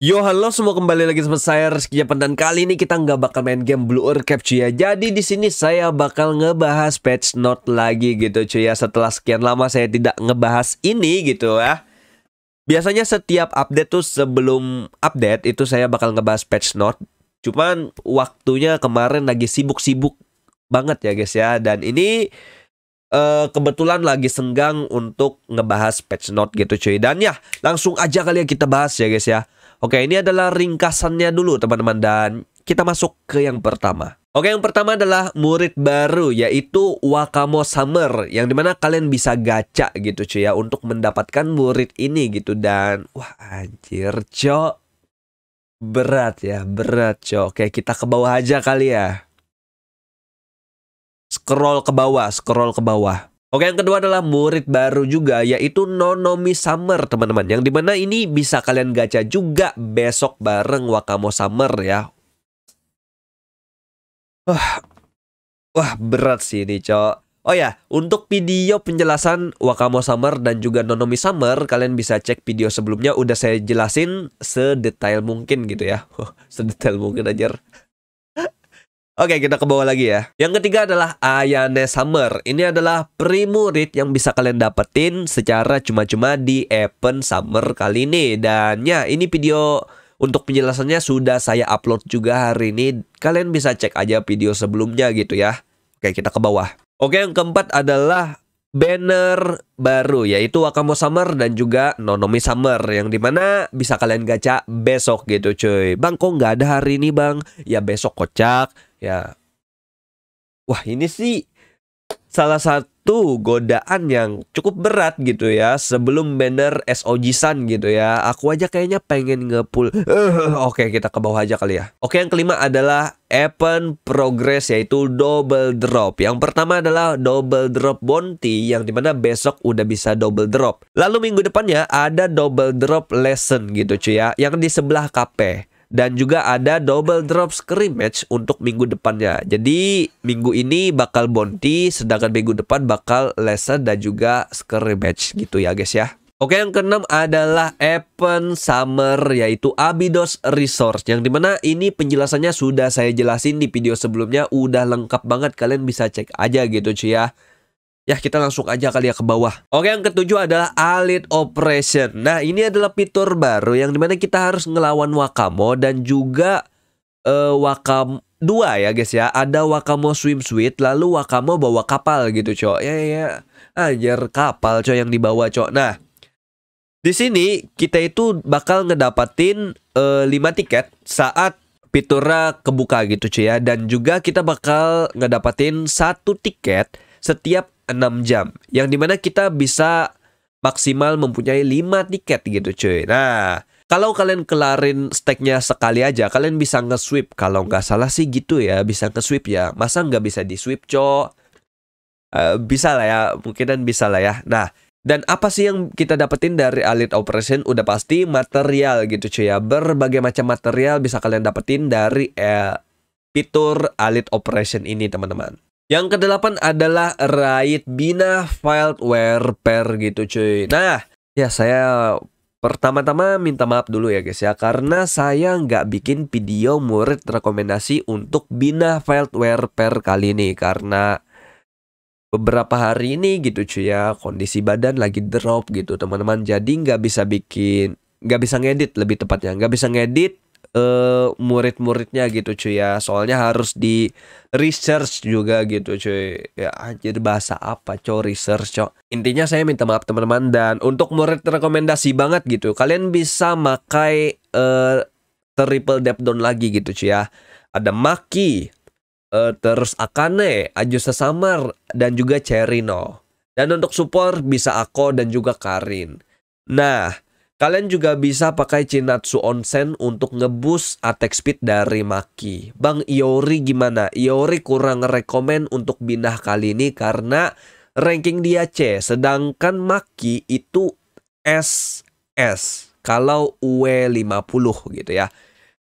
Yo halo semua kembali lagi sama saya Rizky Japan dan kali ini kita nggak bakal main game Blue Earth Capture ya. Jadi di sini saya bakal ngebahas patch note lagi gitu cuy ya. Setelah sekian lama saya tidak ngebahas ini gitu ya. Biasanya setiap update tuh sebelum update itu saya bakal ngebahas patch note. Cuman waktunya kemarin lagi sibuk-sibuk banget ya guys ya dan ini Uh, kebetulan lagi senggang untuk ngebahas patch note gitu cuy Dan ya langsung aja kali ya kita bahas ya guys ya Oke ini adalah ringkasannya dulu teman-teman Dan kita masuk ke yang pertama Oke yang pertama adalah murid baru yaitu Wakamo Summer Yang dimana kalian bisa gacha gitu cuy ya Untuk mendapatkan murid ini gitu Dan wah anjir cok Berat ya berat cok Oke kita ke bawah aja kali ya scroll ke bawah, scroll ke bawah. Oke, yang kedua adalah murid baru juga, yaitu Nonomi Summer, teman-teman. Yang dimana ini bisa kalian gacha juga besok bareng Wakamo Summer ya. Wah, wah berat sih ini, cok. Oh ya, untuk video penjelasan Wakamo Summer dan juga Nonomi Summer, kalian bisa cek video sebelumnya udah saya jelasin sedetail mungkin gitu ya. sedetail mungkin aja. Oke, kita ke bawah lagi ya. Yang ketiga adalah Ayane Summer. Ini adalah primurid yang bisa kalian dapetin secara cuma-cuma di event Summer kali ini. Dan ya, ini video untuk penjelasannya sudah saya upload juga hari ini. Kalian bisa cek aja video sebelumnya gitu ya. Oke, kita ke bawah. Oke, yang keempat adalah banner baru yaitu Wakamo Summer dan juga Nonomi Summer yang dimana bisa kalian gacha besok gitu cuy bang kok nggak ada hari ini bang ya besok kocak ya wah ini sih salah satu godaan yang cukup berat gitu ya sebelum banner SOG Sun gitu ya aku aja kayaknya pengen ngepul uh, eh, oke okay, kita ke bawah aja kali ya oke yang kelima adalah Event Progress yaitu double drop yang pertama adalah double drop bounty yang dimana besok udah bisa double drop lalu minggu depannya ada double drop lesson gitu cuy ya yang di sebelah KP dan juga ada double drop scrimmage untuk minggu depannya. Jadi minggu ini bakal bounty sedangkan minggu depan bakal lesson dan juga scrimmage gitu ya guys ya. Oke yang keenam adalah Event Summer yaitu Abydos Resource yang dimana ini penjelasannya sudah saya jelasin di video sebelumnya udah lengkap banget kalian bisa cek aja gitu cuy ya. Ya kita langsung aja kali ya ke bawah Oke yang ketujuh adalah Alit Operation Nah ini adalah fitur baru yang dimana kita harus ngelawan Wakamo Dan juga uh, Wakam 2 ya guys ya Ada Wakamo swim Suite lalu Wakamo bawa kapal gitu cok ya, ya ya anjir kapal cok yang dibawa cok Nah di sini kita itu bakal ngedapatin uh, eh, 5 tiket saat fiturnya kebuka gitu cuy ya dan juga kita bakal ngedapatin satu tiket setiap 6 jam. Yang dimana kita bisa maksimal mempunyai 5 tiket gitu cuy. Nah, kalau kalian kelarin steknya sekali aja, kalian bisa nge-sweep. Kalau nggak salah sih gitu ya, bisa nge-sweep ya. Masa nggak bisa di-sweep, cok? Uh, bisa lah ya, mungkinan bisa lah ya. Nah, dan apa sih yang kita dapetin dari Elite Operation? Udah pasti material gitu cuy ya. Berbagai macam material bisa kalian dapetin dari eh, fitur Elite Operation ini, teman-teman. Yang kedelapan adalah RAID Bina Fildware Pair gitu cuy. Nah, ya saya pertama-tama minta maaf dulu ya guys ya. Karena saya nggak bikin video murid rekomendasi untuk Bina Fildware Pair kali ini. Karena beberapa hari ini gitu cuy ya kondisi badan lagi drop gitu teman-teman. Jadi nggak bisa bikin, nggak bisa ngedit lebih tepatnya. Nggak bisa ngedit uh, murid-muridnya gitu cuy ya soalnya harus di research juga gitu cuy ya anjir bahasa apa cow research cuy intinya saya minta maaf teman-teman dan untuk murid rekomendasi banget gitu kalian bisa makai uh, triple depth down lagi gitu cuy ya ada Maki uh, terus Akane Ajusa Sesamar dan juga Cherino dan untuk support bisa Ako dan juga Karin nah Kalian juga bisa pakai Chinatsu Onsen untuk ngebus attack speed dari Maki. Bang Iori gimana? Iori kurang rekomen untuk binah kali ini karena ranking dia C. Sedangkan Maki itu SS. Kalau e lima 50 gitu ya.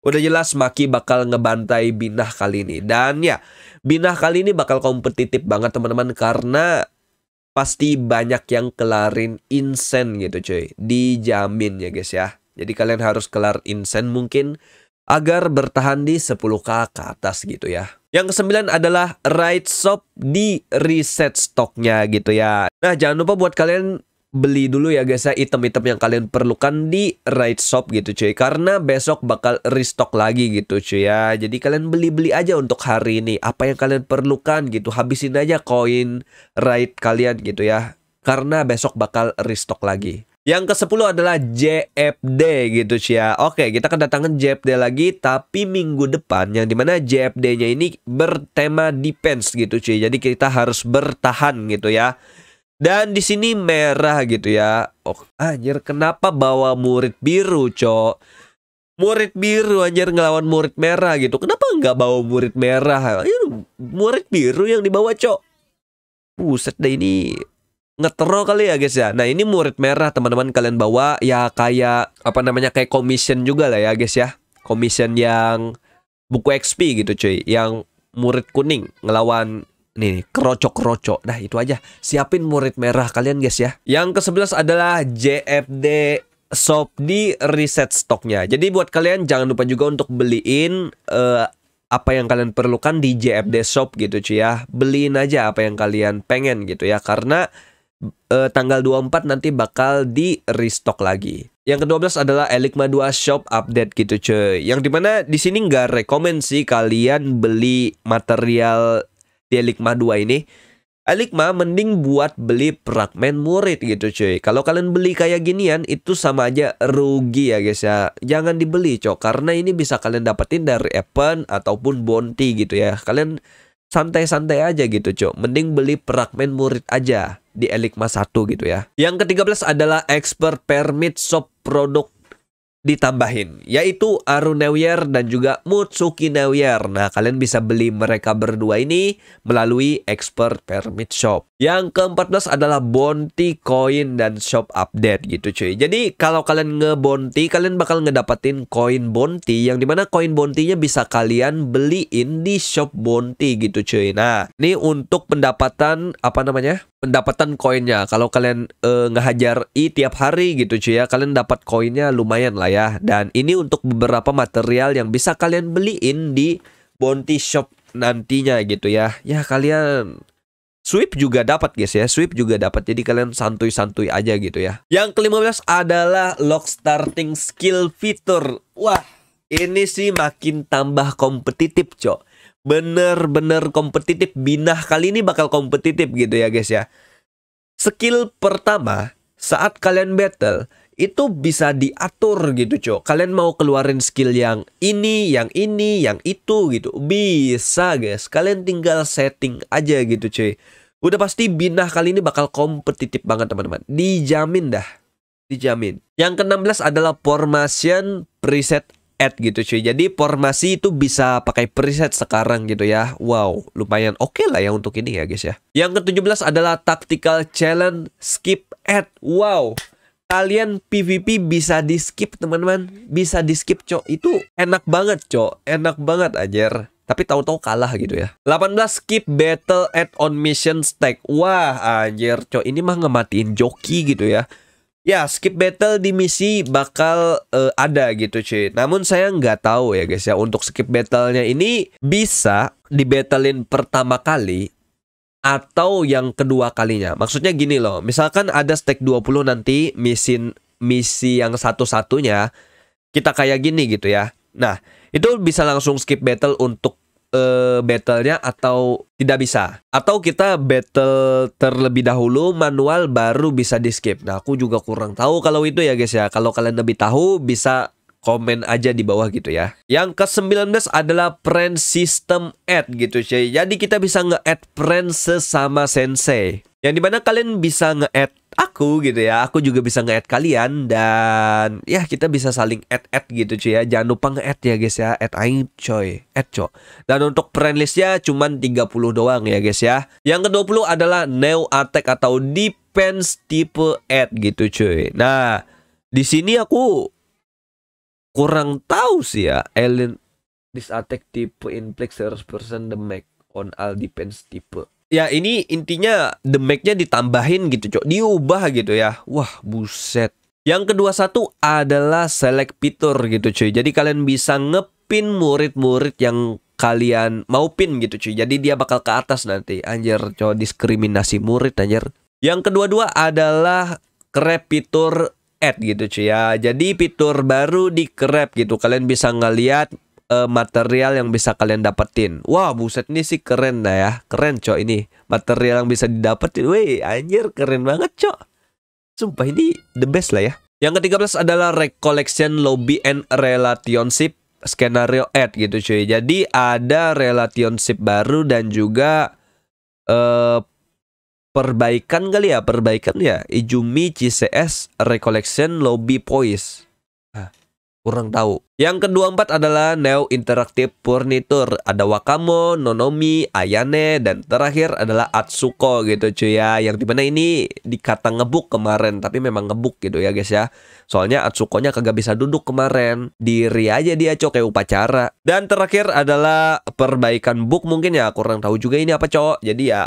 Udah jelas Maki bakal ngebantai Binah kali ini. Dan ya, Binah kali ini bakal kompetitif banget teman-teman. Karena pasti banyak yang kelarin insen gitu cuy. Dijamin ya guys ya. Jadi kalian harus kelar insen mungkin agar bertahan di 10k ke atas gitu ya. Yang kesembilan adalah right shop di reset stoknya gitu ya. Nah jangan lupa buat kalian beli dulu ya guys ya item-item yang kalian perlukan di right shop gitu cuy karena besok bakal restock lagi gitu cuy ya jadi kalian beli-beli aja untuk hari ini apa yang kalian perlukan gitu habisin aja koin right kalian gitu ya karena besok bakal restock lagi yang ke-10 adalah JFD gitu cuy ya. Oke, kita kedatangan JFD lagi tapi minggu depan yang dimana JFD-nya ini bertema defense gitu cuy. Jadi kita harus bertahan gitu ya. Dan di sini merah gitu ya. Oh, anjir, kenapa bawa murid biru, Cok? Murid biru anjir ngelawan murid merah gitu. Kenapa nggak bawa murid merah? Anjir, murid biru yang dibawa, Cok. Buset deh ini ngetro kali ya guys ya. Nah, ini murid merah teman-teman kalian bawa ya kayak apa namanya kayak commission juga lah ya guys ya. Commission yang buku XP gitu cuy, yang murid kuning ngelawan nih kerocok-kerocok. Nah, itu aja. Siapin murid merah kalian, guys ya. Yang ke-11 adalah JFD Shop di reset stoknya. Jadi buat kalian jangan lupa juga untuk beliin uh, apa yang kalian perlukan di JFD Shop gitu cuy ya. Beliin aja apa yang kalian pengen gitu ya karena uh, tanggal 24 nanti bakal di restock lagi. Yang ke-12 adalah Eligma 2 Shop Update gitu cuy. Yang dimana di sini nggak rekomensi sih kalian beli material di Ligma 2 ini Eligma mending buat beli perakmen murid gitu cuy Kalau kalian beli kayak ginian itu sama aja rugi ya guys ya Jangan dibeli cok karena ini bisa kalian dapetin dari event ataupun bounty gitu ya Kalian santai-santai aja gitu cok Mending beli perakmen murid aja di Elikma 1 gitu ya Yang ke-13 adalah expert permit shop produk ditambahin yaitu Arunewier dan juga Mutsuki Newier. Nah, kalian bisa beli mereka berdua ini melalui Expert Permit Shop. Yang ke-14 adalah bounty coin dan shop update gitu cuy. Jadi kalau kalian ngebounty kalian bakal ngedapetin koin bounty yang dimana koin bounty-nya bisa kalian beliin di shop bounty gitu cuy. Nah, ini untuk pendapatan apa namanya? pendapatan koinnya. Kalau kalian e, ngehajar i tiap hari gitu cuy ya, kalian dapat koinnya lumayan lah ya ya. Dan ini untuk beberapa material yang bisa kalian beliin di Bounty Shop nantinya gitu ya. Ya kalian Sweep juga dapat guys ya, sweep juga dapat. Jadi kalian santuy-santuy aja gitu ya. Yang ke-15 adalah lock starting skill fitur. Wah, ini sih makin tambah kompetitif, Cok. Bener-bener kompetitif. Binah kali ini bakal kompetitif gitu ya guys ya. Skill pertama saat kalian battle, itu bisa diatur gitu cok kalian mau keluarin skill yang ini yang ini yang itu gitu bisa guys kalian tinggal setting aja gitu cuy udah pasti binah kali ini bakal kompetitif banget teman-teman dijamin dah dijamin yang ke-16 adalah formation preset add gitu cuy jadi formasi itu bisa pakai preset sekarang gitu ya wow lumayan oke okay lah ya untuk ini ya guys ya yang ke-17 adalah tactical challenge skip add wow kalian PVP bisa di skip teman-teman bisa di skip cok itu enak banget cok enak banget ajar tapi tahu-tahu kalah gitu ya. 18 skip battle at on mission stack. Wah, ajar cok ini mah ngematiin joki gitu ya. Ya, skip battle di misi bakal uh, ada gitu cuy. Namun saya nggak tahu ya guys ya untuk skip battlenya ini bisa di battlein pertama kali atau yang kedua kalinya. Maksudnya gini loh, misalkan ada stack 20 nanti misi misi yang satu-satunya kita kayak gini gitu ya. Nah, itu bisa langsung skip battle untuk uh, battlenya atau tidak bisa atau kita battle terlebih dahulu manual baru bisa di skip nah aku juga kurang tahu kalau itu ya guys ya kalau kalian lebih tahu bisa komen aja di bawah gitu ya. Yang ke-19 adalah friend system add gitu cuy. Jadi kita bisa nge-add friend sesama sensei. Yang dimana kalian bisa nge-add aku gitu ya. Aku juga bisa nge-add kalian dan ya kita bisa saling add-add gitu cuy ya. Jangan lupa nge-add ya guys ya. Add aing coy. Add coy. Dan untuk friend listnya cuman 30 doang ya guys ya. Yang ke-20 adalah new Attack atau Defense tipe add gitu cuy. Nah, di sini aku kurang tahu sih ya Alien this attack tipe persen 100% damage on all defense tipe ya ini intinya damage-nya ditambahin gitu cok diubah gitu ya wah buset yang kedua satu adalah select fitur gitu cuy. Jadi kalian bisa ngepin murid-murid yang kalian mau pin gitu cuy. Jadi dia bakal ke atas nanti. Anjir, cok diskriminasi murid anjir. Yang kedua-dua adalah crap fitur Add gitu cuy ya. Jadi fitur baru di Grab gitu. Kalian bisa ngeliat uh, material yang bisa kalian dapetin. Wah, buset ini sih keren dah ya. Keren cok ini. Material yang bisa didapetin. Wih, anjir keren banget cok. Sumpah ini the best lah ya. Yang ke-13 adalah Recollection Lobby and Relationship Skenario add gitu cuy. Jadi ada relationship baru dan juga uh, perbaikan kali ya perbaikan ya Izumi CCS Recollection Lobby Poise Hah, kurang tahu yang kedua empat adalah Neo Interactive Furniture ada Wakamo Nonomi Ayane dan terakhir adalah Atsuko gitu cuy ya yang dimana ini dikata ngebuk kemarin tapi memang ngebuk gitu ya guys ya soalnya Atsukonya kagak bisa duduk kemarin diri aja dia cok kayak upacara dan terakhir adalah perbaikan book mungkin ya kurang tahu juga ini apa cok jadi ya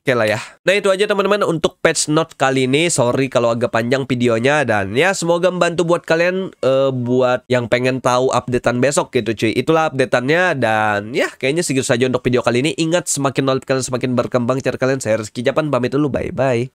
Oke lah ya. Nah itu aja teman-teman untuk patch note kali ini. Sorry kalau agak panjang videonya dan ya semoga membantu buat kalian uh, buat yang pengen tahu updatean besok gitu cuy. Itulah updateannya dan ya kayaknya segitu saja untuk video kali ini. Ingat semakin knowledge kalian semakin berkembang cara kalian. Saya Rizky Japan pamit dulu. Bye bye.